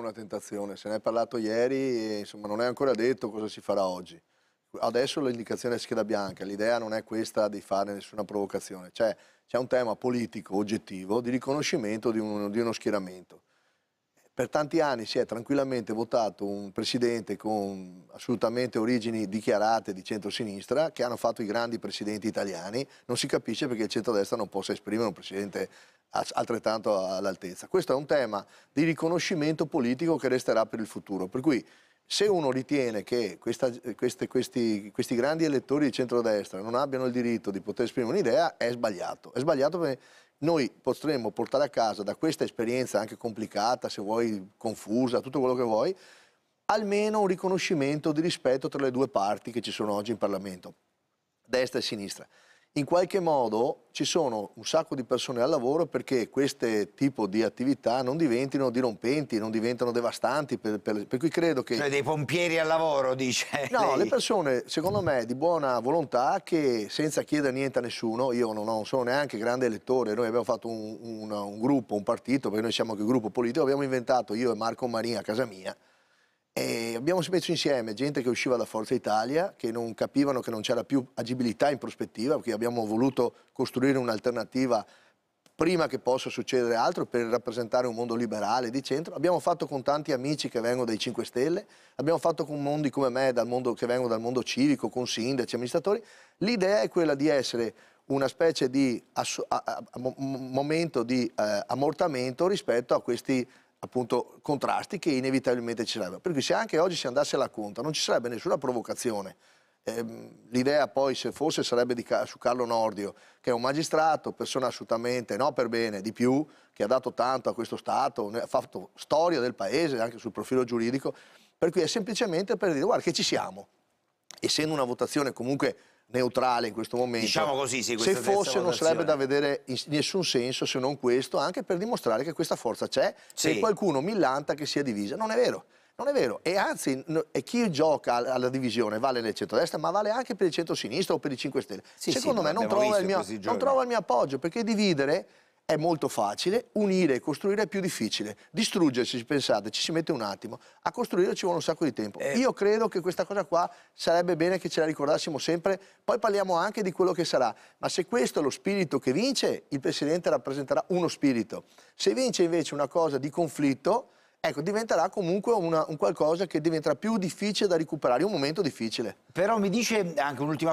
una tentazione, se ne è parlato ieri e insomma non è ancora detto cosa si farà oggi. Adesso l'indicazione è scheda bianca, l'idea non è questa di fare nessuna provocazione, cioè c'è, un tema politico, oggettivo, di riconoscimento di, un, di uno schieramento. Per tanti anni si è tranquillamente votato un presidente con assolutamente origini dichiarate di centrosinistra che hanno fatto i grandi presidenti italiani. Non si capisce perché il centrodestra non possa esprimere un presidente altrettanto all'altezza. Questo è un tema di riconoscimento politico che resterà per il futuro. Per cui se uno ritiene che questa, queste, questi, questi, grandi elettori di centrodestra non abbiano il diritto di poter esprimere un'idea, è sbagliato. È sbagliato perché noi potremmo portare a casa da questa esperienza anche complicata, se vuoi confusa, tutto quello che vuoi, almeno un riconoscimento di rispetto tra le due parti che ci sono oggi in Parlamento, destra e sinistra in qualche modo ci sono un sacco di persone al lavoro perché questo tipo di attività non diventino dirompenti, non diventano devastanti, per, per, per cui credo che... Cioè dei pompieri al lavoro, dice No, lei. le persone, secondo me, di buona volontà, che senza chiedere niente a nessuno, io non, non sono neanche grande elettore, noi abbiamo fatto un, un, un gruppo, un partito, perché noi siamo anche un gruppo politico, abbiamo inventato io e Marco Marini a casa mia, e eh, abbiamo messo insieme gente che usciva da Forza Italia, che non capivano che non c'era più agibilità in prospettiva, perché abbiamo voluto costruire un'alternativa prima che possa succedere altro per rappresentare un mondo liberale di centro. Abbiamo fatto con tanti amici che vengono dai 5 Stelle, abbiamo fatto con mondi come me mondo, che vengono dal mondo civico, con sindaci, amministratori. L'idea è quella di essere una specie di momento di eh, ammortamento rispetto a questi appunto contrasti che inevitabilmente ci sarebbero. Per cui se anche oggi si andasse alla conta non ci sarebbe nessuna provocazione. Ehm, l'idea poi se fosse sarebbe di, su Carlo Nordio, che è un magistrato, persona assolutamente no per bene, di più, che ha dato tanto a questo Stato, ha fatto storia del Paese anche sul profilo giuridico, per cui è semplicemente per dire guarda che ci siamo. Essendo una votazione comunque neutrale in questo momento. Diciamo così, sì, se fosse non sarebbe da vedere in nessun senso se non questo, anche per dimostrare che questa forza c'è sì. e qualcuno millanta che sia divisa. Non è vero. Non è vero, e anzi no, e chi gioca alla divisione vale nel centro-destra, ma vale anche per il centro-sinistra o per i 5 Stelle. Sì, Secondo me non trova, mio, non trova il mio appoggio, perché dividere è molto facile, unire e costruire è più difficile. Distruggersi, pensate, ci si mette un attimo. A costruire ci vuole un sacco di tempo. Eh. Io credo che questa cosa qua sarebbe bene che ce la ricordassimo sempre. Poi parliamo anche di quello che sarà. Ma se questo è lo spirito che vince, il Presidente rappresenterà uno spirito. Se vince invece una cosa di conflitto, ecco, diventerà comunque una, un qualcosa che diventerà più difficile da recuperare, un momento difficile. Però mi dice anche un'ultima cosa.